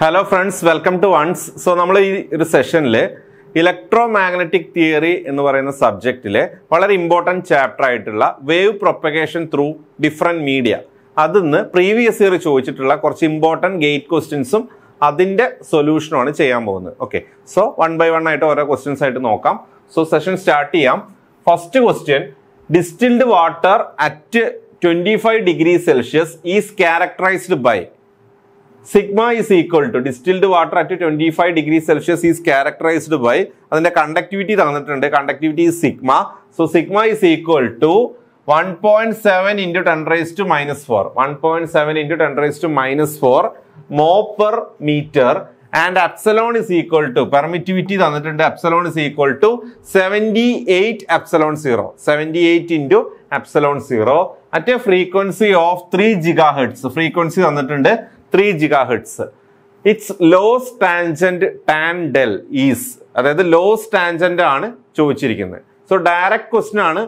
hello friends welcome to ones so നമ്മൾ ഈ ഒരു സെഷനിൽ ഇലക്ട്രോ മാഗ്നറ്റിക് തിയറി എന്ന് പറയുന്ന സബ്ജക്റ്റിലെ വളരെ ഇമ്പോർട്ടൻറ്റ് ചാപ്റ്റർ ആയിട്ടുള്ള wave propagation through different media അതിന്ന് പ്രീവിയസ് ഇയർ ചോദിച്ചിട്ടുള്ള കുറച്ച് ഇമ്പോർട്ടൻറ്റ് ഗേറ്റ് ക്വസ്റ്റ്യൻസും അതിൻ്റെ സൊല്യൂഷനുമാണ് ചെയ്യാൻ പോകുന്നത് okay so one by one ആയിട്ട് ഓരോ ക്വസ്റ്റ്യൻസ് ആയിട്ട് നോക്കാം സോ സെഷൻ സ്റ്റാർട്ട് ചെയ്യാം first question distilled water at twenty five degree Celsius is characterized by sigma is equal to distilled water at twenty five degree Celsius is characterized by അതിന്റെ conductivity തന്നിട്ടുണ്ട് conductivity is sigma so sigma is equal to one point seven into ten raise to minus four one point seven into ten raise to minus four mho per metre and epsilon is equal to permittivity തന്നിട്ടുണ്ട് epsilon is equal to seventy eight epsilon zero seventy eight into epsilon zero at a frequency of three giga hertz frequency തന്നിട്ടുണ്ട് three giga hertz it's loss tangent tan del is അതായത് loss tangent ആണ് ചോദിച്ചിരിക്കുന്നത് so direct question ആണ്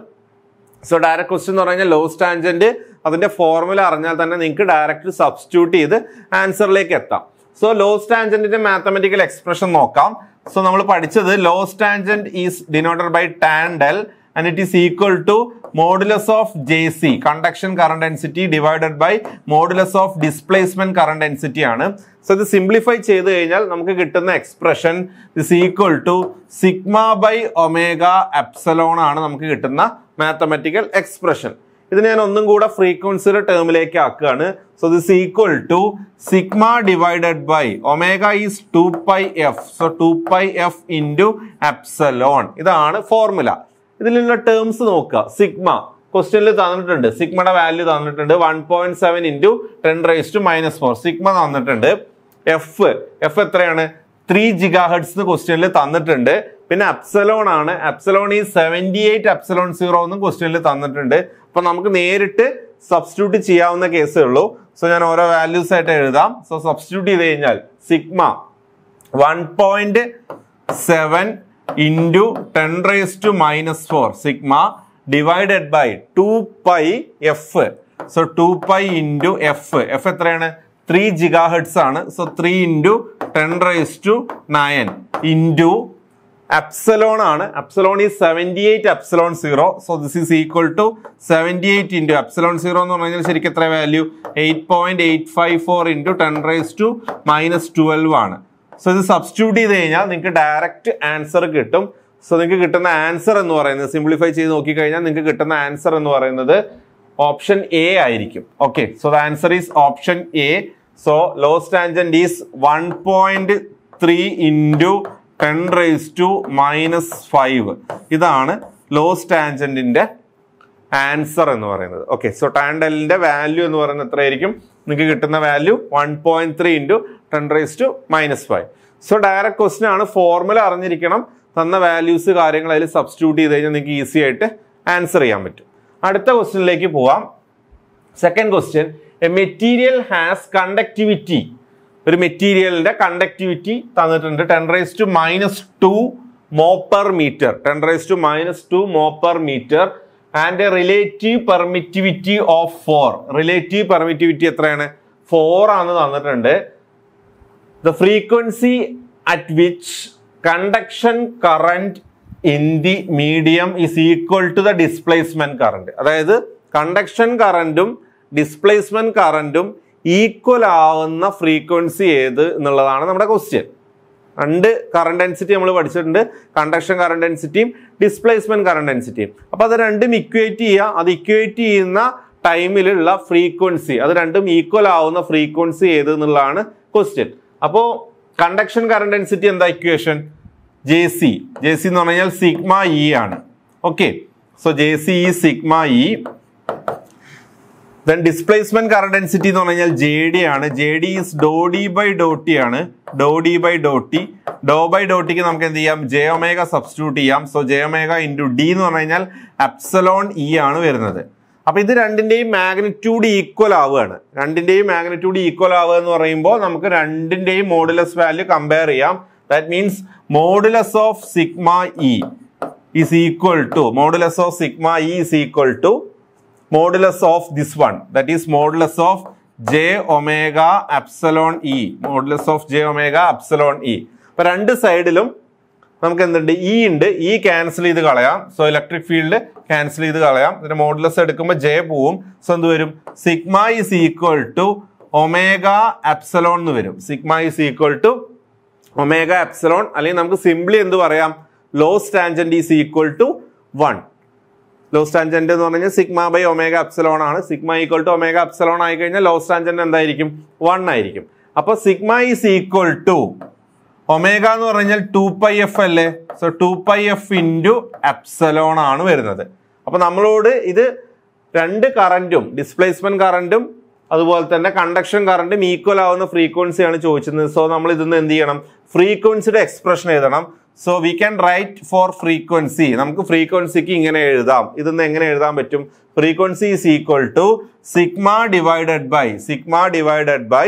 so direct question എന്ന് പറഞ്ഞാൽ loss tangent അതിന്റെ formula അറിഞ്ഞാൽ തന്നെ നിങ്ങൾക്ക് ഡയറക്റ്റ് സബ്സ്റ്റിറ്റ്യൂട്ട് ചെയ്ത് ആൻസറിലേക്ക് എത്താം സോ ലോസ് ടാൻജന്റിന്റെ മാത്തമെറ്റിക്കൽ എക്സ്പ്രഷൻ നോക്കാം സോ നമ്മൾ പഠിച്ചത് loss tangent is denoted by tan del and it is equal to modulus of J C conduction current density divided by modulus of displacement current density ആണ് so ഇത് simplify ചെയ്ത് കഴിഞ്ഞാൽ നമുക്ക് കിട്ടുന്ന expression is equal to sigma by omega epsilon ആണ് നമുക്ക് കിട്ടുന്ന mathematical expression ഇത് ഞാൻ ഒന്നും കൂടെ ഫ്രീക്വൻസിയുടെ ടേമിലേക്ക് ആക്കുകയാണ് so this equal to sigma divided by omega is two pi F so two pi F into epsilon ഇതാണ് ഫോർമുല ഇതിലുള്ള ടേംസ് നോക്കുക സിഗ്മ ക്വസ്റ്റ്യനിൽ തന്നിട്ടുണ്ട് സിഗ്മയുടെ വാല്യൂ തന്നിട്ടുണ്ട് one point seven into ten raise to minus four sigma തന്നിട്ടുണ്ട് F F എത്രയാണ് three giga hertz എന്ന് ക്വസ്റ്റ്യനിൽ തന്നിട്ടുണ്ട് പിന്നെ അപ്സലോൺ ആണ് അപ്സലോൺ ഈ സെവൻറ്റി എയ്റ്റ് അപ്സലോൺ സീറോ എന്നും ക്വസ്റ്റ്യനിൽ തന്നിട്ടുണ്ട് അപ്പം നമുക്ക് നേരിട്ട് സബ്സ്റ്റിറ്റ്യൂട്ട് ചെയ്യാവുന്ന കേസേ ഉള്ളൂ സോ ഞാൻ ഓരോ വാല്യൂസ് ആയിട്ട് എഴുതാം സോ സബ്സ്റ്റിറ്റ്യൂട്ട് ചെയ്ത് കഴിഞ്ഞാൽ sigma one point seven into ten raise to minus four sigma divided by two pi F so two pi into F F എത്രയാണ് ത്രീ ജിഗാ ഹെഡ്സ് ആണ് so three into ten raise to nine into epsilon ആണ് epsilon ഈ seventy eight epsilon zero so this is equal to seventy eight into epsilon zero എന്ന് പറഞ്ഞാൽ ശരിക്കും എത്ര value eight point eight five four into ten raise to minus twelve ആണ് so ഇത് substitute ചെയ്ത് കഴിഞ്ഞാൽ നിങ്ങൾക്ക് ഡയറക്റ്റ് ആൻസർ കിട്ടും സോ നിങ്ങൾക്ക് കിട്ടുന്ന ആൻസർ എന്ന് പറയുന്നത് സിംപ്ലിഫൈ ചെയ്ത് നോക്കിക്കഴിഞ്ഞാൽ നിങ്ങൾക്ക് കിട്ടുന്ന ആൻസർ എന്ന് പറയുന്നത് ഓപ്ഷൻ എ ആയിരിക്കും okay so the answer is option A so loss tangent is one point three into ten raise to minus five ഇതാണ് ലോ ടാൻജന്റിന്റെ ആൻസർ എന്ന് പറയുന്നത് ഓക്കെ സോ ടാൻഡലിന്റെ വാല്യൂ എന്ന് പറയുന്നത് എത്രയായിരിക്കും നിങ്ങൾക്ക് കിട്ടുന്ന value one point three into ten raise to minus five so direct question ആണ് ഫോർമുല അറിഞ്ഞിരിക്കണം തന്ന വാല്യൂസ് കാര്യങ്ങൾ അതിൽ സബ്സ്റ്റിറ്റ്യൂട്ട് ചെയ്ത് കഴിഞ്ഞാൽ നിങ്ങൾക്ക് ഈസി ആയിട്ട് ആൻസർ ചെയ്യാൻ പറ്റും അടുത്ത ക്വസ്റ്റിനിലേക്ക് പോവാം second question a material has conductivity ഒരു മെറ്റീരിയലിന്റെ കണ്ടക്ടിവിറ്റി തന്നിട്ടുണ്ട് ten raise to minus two mho per metre ten raise to minus two mho per metre and a relative permittivity of four relative permittivity എത്രയാണ് four ആണ് തന്നിട്ടുണ്ട് the frequency at which conduction current in the medium is equal to the displacement current അതായത് conduction കറൻറ്റും displacement കറൻറ്റും equal ആവുന്ന frequency ഏത് എന്നുള്ളതാണ് നമ്മുടെ ക്വസ്റ്റ്യൻ രണ്ട് കറണ്ട് ഡെൻസിറ്റി നമ്മൾ പഠിച്ചിട്ടുണ്ട് കണ്ടക്ഷൻ കറണ്ട് ഡെൻസിറ്റിയും ഡിസ്പ്ലേസ്മെന്റ് കറണ്ട് ഡെൻസിറ്റിയും അപ്പൊ അത് രണ്ടും ഇക്വേറ്റ് ചെയ്യുക അത് ഇക്വേറ്റ് ചെയ്യുന്ന ടൈമിലുള്ള ഫ്രീക്വൻസി അത് രണ്ടും ഈക്വൽ ആവുന്ന ഫ്രീക്വൻസി ഏത് എന്നുള്ളതാണ് ക്വസ്റ്റ്യൻ അപ്പോൾ കണ്ടക്ഷൻ കറണ്ട് ഡെൻസിറ്റി എന്താ equation J C J C എന്ന് പറഞ്ഞാൽ സിഗ്മ ഇ ആണ് okay so J C E sigma E then displacement current density എന്ന് പറഞ്ഞാൽ ജെ ഡി ആണ് ജെ ഡി ഇസ് ഡോ ഡി ബൈ ഡോ ടി ആണ് ഡോ ഡി ബൈ ഡോ ടി ഡോ ബൈ ഡോ ടിക്ക് നമുക്ക് എന്ത് ചെയ്യാം ജെ ഒമേഗ സബ്സ്റ്റിറ്റ്യൂട്ട് ചെയ്യാം so J omega into D എന്ന് പറഞ്ഞു കഴിഞ്ഞാൽ അപ്സലോൺ ഇ e ആണ് വരുന്നത് അപ്പോൾ ഇത് രണ്ടിന്റെയും മാഗ്നിറ്റ്യൂഡ് ഈക്വൽ ആവുകയാണ് രണ്ടിന്റെയും മാഗ്നിറ്റ്യൂഡ് ഈക്വൽ ആവുക എന്ന് പറയുമ്പോൾ നമുക്ക് രണ്ടിന്റെയും മോഡുലസ് വാല്യൂ കമ്പയർ ചെയ്യാം that means modulus of sigma E is equal to modulus of sigma E is equal to modulus of this one that is modulus of J omega epsilon E modulus of J omega epsilon E അപ്പൊ രണ്ട് സൈഡിലും നമുക്ക് എന്തുണ്ട് E e ഉണ്ട് E e cancel ചെയ്ത് കളയാം so electric field cancel ചെയ്ത് കളയാം ഇതിന്റെ മോഡലസ് എടുക്കുമ്പോൾ ജെ പോവും സോ എന്ത് വരും sigma is equal to omega epsilon എന്ന് വരും sigma is equal to omega epsilon അല്ലെങ്കിൽ നമുക്ക് സിംപ്ലി എന്ത് പറയാം loss tangent is equal to one loss tangent എന്ന് പറഞ്ഞാൽ സിഗ്മ ബൈ ഒമേഗ അപ്സലോൺ ആണ് sigma equal to omega epsilon ആയി കഴിഞ്ഞാൽ ലോസ് ടാൻജന്റ് എന്തായിരിക്കും വൺ ആയിരിക്കും അപ്പോൾ sigma is equal to omega എന്ന് പറഞ്ഞാൽ ടു പൈ എഫ് അല്ലേ so two pi F into epsilon ആണ് വരുന്നത് അപ്പോൾ നമ്മളോട് ഇത് രണ്ട് കറണ്ടും ഡിസ്പ്ലേസ്മെന്റ് കറണ്ടും അതുപോലെ തന്നെ കണ്ടക്ഷൻ കറണ്ടും ഈക്വൽ ആവുന്ന ഫ്രീക്വൻസിയാണ് ചോദിച്ചത് സോ നമ്മൾ ഇതൊന്ന് എന്ത് ചെയ്യണം ഫ്രീക്വൻസിയുടെ എക്സ്പ്രഷൻ എഴുതണം so we can write for frequency നമുക്ക് ഫ്രീക്വൻസിക്ക് ഇങ്ങനെ എഴുതാം ഇതൊന്ന് എങ്ങനെ എഴുതാൻ പറ്റും frequency is equal to sigma divided by sigma divided by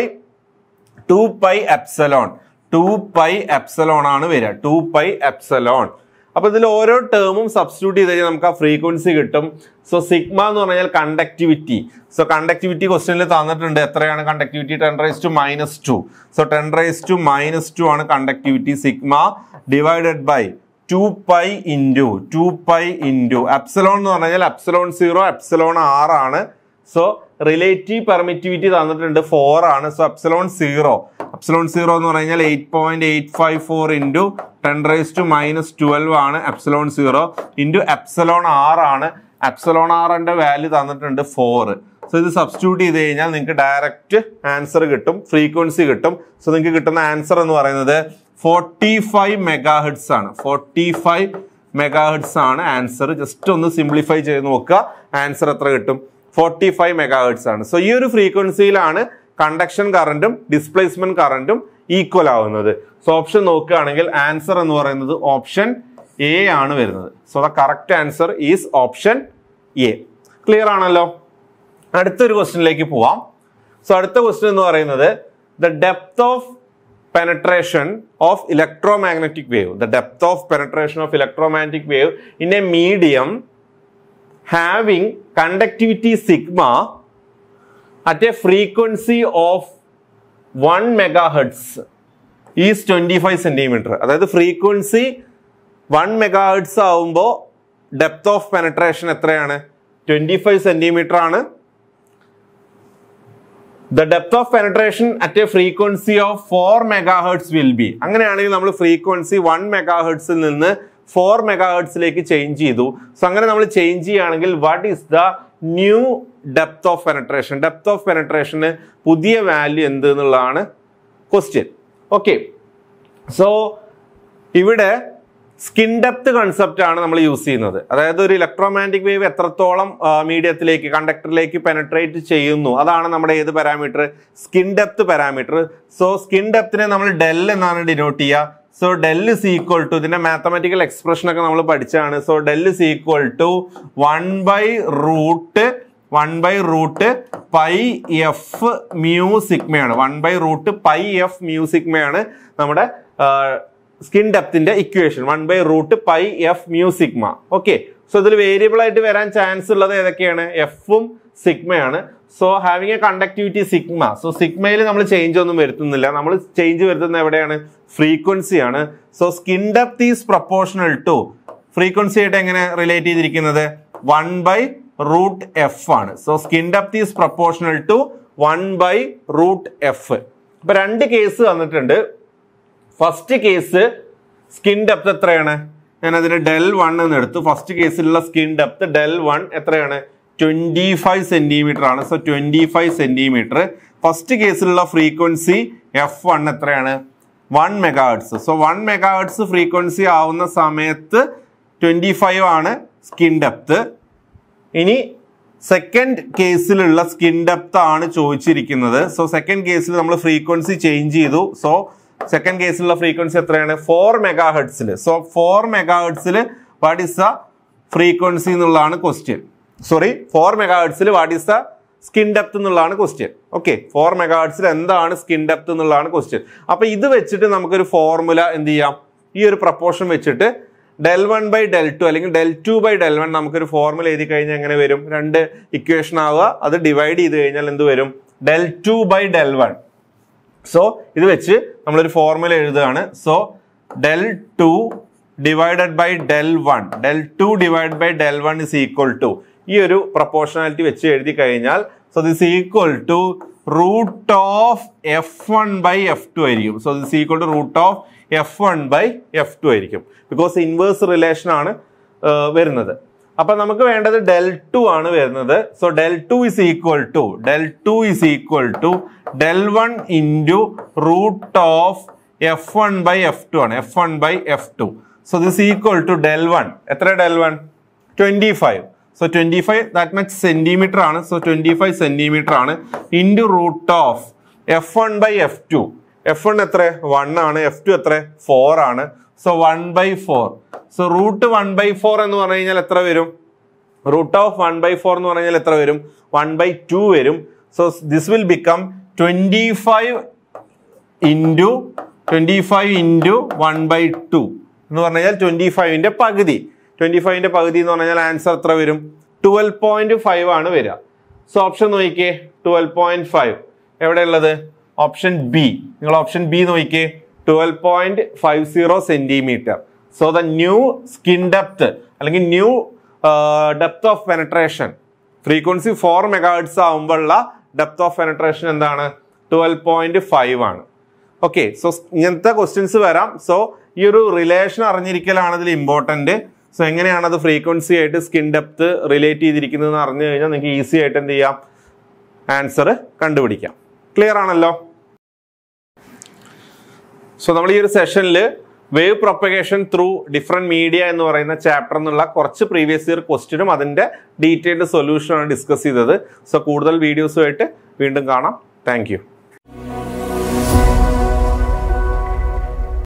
two pi epsilon two pi epsilon ആണ് വരിക ടു പൈ എപ്സലോൺ അപ്പൊ ഇതിൽ ഓരോ ടേമും സബ്സ്റ്റിറ്റ്യൂട്ട് ചെയ്ത് കഴിഞ്ഞാൽ നമുക്ക് ആ ഫ്രീക്വൻസി കിട്ടും സോ സിഗ്മ എന്ന് പറഞ്ഞാൽ കണ്ടക്ടിവിറ്റി സോ കണ്ടക്ടിവിറ്റി ക്വസ്റ്റ്യനിൽ തന്നിട്ടുണ്ട് എത്രയാണ് conductivity ten raise to minus two so ten raise to minus two ആണ് conductivity sigma divided by two pi into two pi into epsilon എന്ന് പറഞ്ഞാൽ എപ്സലോൺ സീറോ എപ്സലോൺ ആർ ആണ് so relative permittivity തന്നിട്ടുണ്ട് four ആണ് so epsilon zero epsilon zero എന്ന് പറഞ്ഞു കഴിഞ്ഞാൽ eight point eight five four into ten raise to ആണ് epsilon zero into epsilon R ആണ് എപ്സലോൺ ആറിൻ്റെ വാല്യൂ തന്നിട്ടുണ്ട് ഫോർ സോ ഇത് സബ്സ്റ്റിറ്റ്യൂട്ട് ചെയ്ത് കഴിഞ്ഞാൽ നിങ്ങൾക്ക് ഡയറക്റ്റ് ആൻസർ കിട്ടും ഫ്രീക്വൻസി കിട്ടും സോ നിങ്ങൾക്ക് കിട്ടുന്ന ആൻസർ എന്ന് പറയുന്നത് ഫോർട്ടി ഫൈവ് മെഗാഹെഡ്സ് ആണ് ഫോർട്ടി ഫൈവ് മെഗാഹെഡ്സ് ആണ് ആൻസർ ജസ്റ്റ് ഒന്ന് സിംപ്ലിഫൈ ചെയ്ത് നോക്കുക ആൻസർ എത്ര കിട്ടും ഫോർട്ടി ഫൈവ് മെഗാഹെഡ്സ് ആണ് സോ ഈ ഒരു ഫ്രീക്വൻസിയിലാണ് കണ്ടക്ഷൻ കറന്റും ഡിസ്പ്ലേസ്മെന്റ് കറന്റും ഈക്വൽ ആവുന്നത് സോ ഓപ്ഷൻ നോക്കുകയാണെങ്കിൽ ആൻസർ എന്ന് പറയുന്നത് ഓപ്ഷൻ എ ആണ് വരുന്നത് so the correct answer is option A clear ആണല്ലോ അടുത്തൊരു ക്വസ്റ്റിനിലേക്ക് പോവാം സോ അടുത്ത ക്വസ്റ്റ്യൻ എന്ന് പറയുന്നത് the depth of penetration of electromagnetic wave the depth of penetration of electromagnetic wave in a medium having conductivity sigma at a frequency of 1 megahertz is twenty five centimetre അതായത് frequency one megahertz ആവുമ്പോൾ depth of penetration എത്രയാണ് twenty five centimetre ആണ് the depth of penetration at a frequency of four megahertz will be അങ്ങനെയാണെങ്കിൽ നമ്മൾ frequency one മെഗാഹെഡ്സിൽ നിന്ന് four മെഗാഹെഡ്സിലേക്ക് change ചെയ്തു സോ അങ്ങനെ നമ്മൾ ചേഞ്ച് ചെയ്യുകയാണെങ്കിൽ what is the new depth of penetration depth of പെനട്രേഷന് പുതിയ വാല്യൂ എന്ത് എന്നുള്ളതാണ് ക്വസ്റ്റ്യൻ ഓക്കെ സോ ഇവിടെ സ്കിൻ ഡെപ്ത് കൺസെപ്റ്റ് ആണ് നമ്മൾ യൂസ് ചെയ്യുന്നത് അതായത് ഒരു ഇലക്ട്രോമാൻറ്റിക് വേവ് എത്രത്തോളം മീഡിയത്തിലേക്ക് കണ്ടക്ടറിലേക്ക് പെനട്രേറ്റ് ചെയ്യുന്നു അതാണ് നമ്മുടെ ഏത് parameter skin depth parameter so skin ഡെപ്തിനെ നമ്മൾ ഡെൽ എന്നാണ് ഡിനോട്ട് ചെയ്യുക so del is equal to ഇതിന്റെ മാത്തമാറ്റിക്കൽ എക്സ്പ്രഷൻ ഒക്കെ നമ്മൾ പഠിച്ചതാണ് so del is equal to one by root one by root pi f mu സിഗ്മയാണ് one by root pi f mu സിഗ്മയാണ് നമ്മുടെ സ്കിൻ ഡെപ്തിന്റെ equation one by root pi f mu okay so ഇതിൽ variable ആയിട്ട് വരാൻ chance ഉള്ളത് ഏതൊക്കെയാണ് എഫും സിഗ്മയാണ് so having a conductivity sigma so സിഗ്മയിൽ നമ്മൾ ചേഞ്ച് ഒന്നും വരുത്തുന്നില്ല നമ്മൾ ചേഞ്ച് വരുത്തുന്നത് എവിടെയാണ് ഫ്രീക്വൻസിയാണ് so skin depth is proportional to frequency ആയിട്ട് എങ്ങനെ റിലേറ്റ് ചെയ്തിരിക്കുന്നത് വൺ ബൈ റൂട്ട് എഫ് ആണ് so skin depth is proportional to one by root f ഇപ്പൊ രണ്ട് കേസ് വന്നിട്ടുണ്ട് ഫസ്റ്റ് കേസ് സ്കിൻ ഡെപ്ത് എത്രയാണ് ഞാൻ അതിന് ഡെൽ വൺ എന്ന് എടുത്തു ഫസ്റ്റ് കേസിലുള്ള സ്കിൻ ഡെപ്ത് ഡെൽ വൺ എത്രയാണ് ട്വന്റി ഫൈവ് സെന്റിമീറ്റർ ആണ് so twenty five centimetre first കേസിലുള്ള ഫ്രീക്വൻസി എഫ് വൺ എത്രയാണ് one megahertz so one megahertz frequency ആവുന്ന സമയത്ത് ട്വന്റി ഫൈവ് ആണ് സ്കിൻ ഡെപ്ത് ഇനി സെക്കൻഡ് കേസിലുള്ള സ്കിൻ ഡെപ്ത് ആണ് ചോദിച്ചിരിക്കുന്നത് സോ സെക്കൻഡ് കേസിൽ നമ്മൾ ഫ്രീക്വൻസി ചേഞ്ച് ചെയ്തു സോ സെക്കൻഡ് കേസിലുള്ള ഫ്രീക്വൻസി എത്രയാണ് ഫോർ മെഗാഹെർട്സിൽ സോ ഫോർ മെഗാഹെർട്സിൽ വാട്ട് ഇസ് ദ ഫ്രീക്വൻസി എന്നുള്ളതാണ് ക്വസ്റ്റ്യൻ സോറി ഫോർ മെഗാഹെർട്സിൽ what is the skin depth എന്നുള്ളതാണ് ക്വസ്റ്റ്യൻ ഓക്കെ ഫോർ മെഗാഡ്സിൽ എന്താണ് സ്കിൻ ഡെപ്ത് എന്നുള്ളതാണ് ക്വസ്റ്റ്യൻ അപ്പോൾ ഇത് വെച്ചിട്ട് നമുക്കൊരു ഫോർമുല എന്ത് ചെയ്യാം ഈ ഒരു പ്രപ്പോർഷൻ വെച്ചിട്ട് del one by del two അല്ലെങ്കിൽ del two by del one നമുക്കൊരു ഫോർമുല എഴുതി കഴിഞ്ഞാൽ എങ്ങനെ വരും രണ്ട് ഇക്വേഷൻ ആവുക അത് ഡിവൈഡ് ചെയ്ത് കഴിഞ്ഞാൽ എന്ത് വരും del two by del one so ഇത് വെച്ച് നമ്മളൊരു ഫോർമുല എഴുതുകയാണ് so del two divided by del one del two divide by del one is equal to ഈ ഒരു പ്രപ്പോർഷണാലിറ്റി വെച്ച് എഴുതി കഴിഞ്ഞാൽ so this equal to root of f one by f two ആയിരിക്കും so this equal to root of f one by f two ആയിരിക്കും because inverse relation ആണ് വരുന്നത് അപ്പൊ നമുക്ക് വേണ്ടത് ഡെൽ ടു ആണ് വരുന്നത് so del two is equal to del two is equal to del one into root of f one by f two ആണ് f one by f two so this equal to del one എത്ര del one twenty five so twenty five that means centimetre ആണ് so twenty five centimetre ആണ് into root of f one by f two f one എത്ര one ആണ് f two എത്ര four ആണ് so one by four so root one by four എന്ന് പറഞ്ഞു കഴിഞ്ഞാൽ എത്ര വരും root of one by four എന്ന് പറഞ്ഞാൽ എത്ര വരും വൺ ബൈ ടു വരും so this will become twenty five into twenty five into one by two എന്ന് പറഞ്ഞു കഴിഞ്ഞാൽ ട്വന്റി ഫൈവിന്റെ പകുതി ട്വന്റി ഫൈവിന്റെ പകുതി എന്ന് പറഞ്ഞാൽ ആൻസർ എത്ര വരും ട്വൽവ് പോയിന്റ് ഫൈവ് ആണ് വരിക സോ ഓപ്ഷൻ നോക്കിയേ ട്വൽവ് പോയിന്റ് ഫൈവ് എവിടെയുള്ളത് ഓപ്ഷൻ ബി നിങ്ങൾ ഓപ്ഷൻ ബി നോക്കിയേ twelve point five zero centimetre so the new skin depth അല്ലെങ്കിൽ new depth of penetration frequency four megahertz ആകുമ്പോഴുള്ള ഡെപ്ത് ഓഫ് പെനട്രേഷൻ എന്താണ് twelve point five ആണ് okay so ഇങ്ങനത്തെ questions വരാം so ഈ ഒരു റിലേഷൻ അറിഞ്ഞിരിക്കലാണ് ഇതിൽ ഇമ്പോർട്ടൻറ്റ് സോ എങ്ങനെയാണ് അത് ഫ്രീക്വൻസി ആയിട്ട് സ്കിൻ ഡെപ്ത് റിലേറ്റ് ചെയ്തിരിക്കുന്നതെന്ന് അറിഞ്ഞു കഴിഞ്ഞാൽ നിങ്ങൾക്ക് ഈസി ആയിട്ട് എന്ത് ചെയ്യാം ആൻസർ കണ്ടുപിടിക്കാം ക്ലിയർ ആണല്ലോ സോ നമ്മൾ ഈ ഒരു സെഷനിൽ wave propagation through different media എന്ന് പറയുന്ന ചാപ്റ്റർ എന്നുള്ള കുറച്ച് പ്രീവിയസ് ഇയർ ക്വസ്റ്റിനും അതിൻ്റെ ഡീറ്റെയിൽഡ് സൊല്യൂഷനാണ് ഡിസ്കസ് ചെയ്തത് സോ കൂടുതൽ വീഡിയോസുമായിട്ട് വീണ്ടും കാണാം താങ്ക്